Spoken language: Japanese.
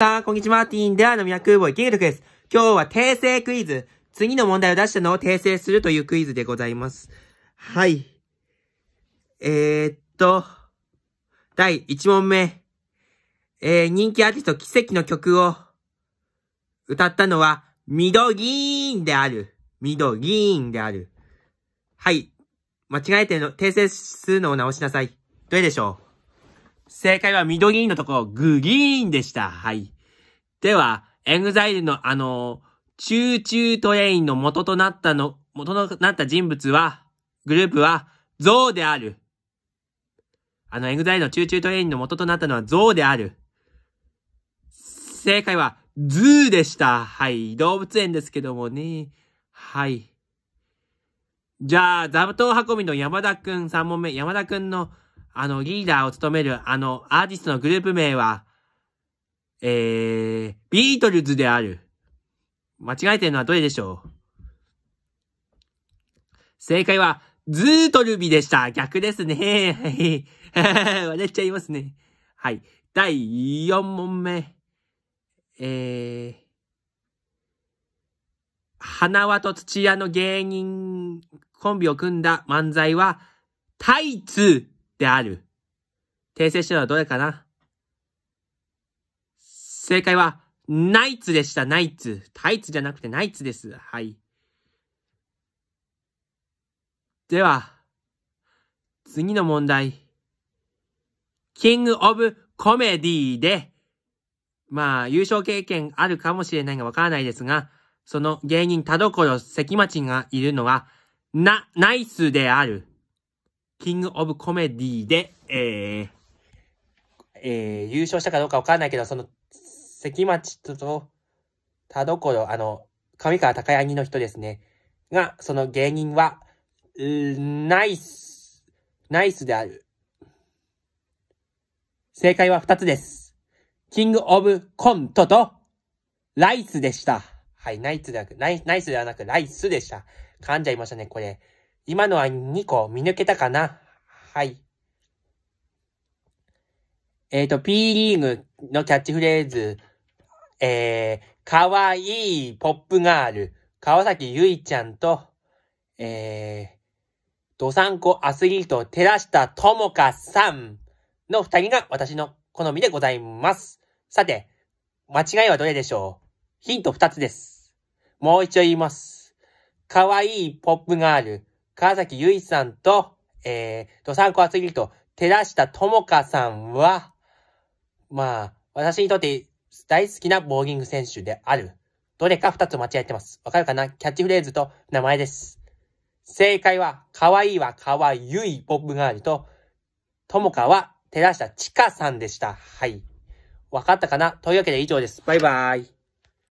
さあ、こんにちは、ティーンではのみ屋空母池江力です。今日は訂正クイズ。次の問題を出したのを訂正するというクイズでございます。はい。えー、っと、第1問目。えー、人気アーティスト奇跡の曲を歌ったのは、ミドギーンである。ミドギーンである。はい。間違えての、訂正するのを直しなさい。どれでしょう正解は緑のところ、グリーンでした。はい。では、エグザイルのあの、チューチュートレインの元となったの、元となった人物は、グループは、ゾウである。あの、エグザイルのチューチュートレインの元となったのはゾウである。正解は、ズーでした。はい。動物園ですけどもね。はい。じゃあ、座布団運びの山田くん、3問目。山田くんのあの、リーダーを務める、あの、アーティストのグループ名は、えー、ビートルズである。間違えてるのはどれでしょう正解は、ズートルビでした。逆ですね。は笑っちゃいますね。はい。第4問目。えー、花輪と土屋の芸人コンビを組んだ漫才は、タイツである。訂正したのはどれかな正解は、ナイツでした、ナイツ。タイツじゃなくてナイツです。はい。では、次の問題。キングオブコメディで、まあ、優勝経験あるかもしれないがわからないですが、その芸人田所関町がいるのは、な、ナイスである。キングオブコメディで、えー、えー、優勝したかどうかわかんないけど、その、関町と田所、あの、上川隆也の人ですね。が、その芸人は、ナイス、ナイスである。正解は2つです。キングオブコントと、ライスでした。はい、ナイスではなく、ナイナイスではなく、ライスでした。噛んじゃいましたね、これ。今のは2個見抜けたかなはい。えっ、ー、と、P リーグのキャッチフレーズ、えー、かわいいポップガール、川崎ゆいちゃんと、えー、ドサンコアスリート、寺下もかさんの二人が私の好みでございます。さて、間違いはどれでしょうヒント二つです。もう一度言います。かわいいポップガール、川崎結衣さんと、えー、ドサンコアツリート、寺下智香さんは、まあ、私にとって大好きなボーギング選手である。どれか二つ間違えてます。わかるかなキャッチフレーズと名前です。正解は、可愛いは可愛いボブガールと、ともかは寺下ちかさんでした。はい。わかったかなというわけで以上です。バイバーイ。